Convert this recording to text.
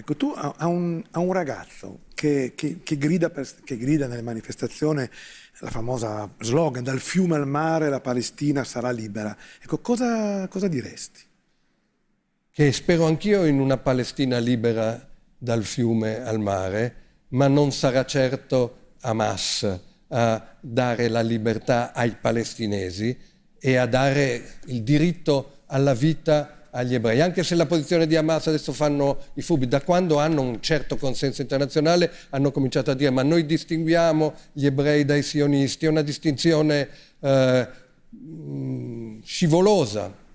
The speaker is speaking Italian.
Ecco, tu a, a, un, a un, ragazzo che, che, che, grida per, che, grida nelle manifestazioni la famosa slogan dal fiume al mare la Palestina sarà libera, ecco, cosa, cosa diresti? Che spero anch'io in una Palestina libera dal fiume al mare, ma non sarà certo Hamas a dare la libertà ai palestinesi e a dare il diritto alla vita agli ebrei, anche se la posizione di Hamas adesso fanno i fubi, da quando hanno un certo consenso internazionale hanno cominciato a dire ma noi distinguiamo gli ebrei dai sionisti, è una distinzione eh, scivolosa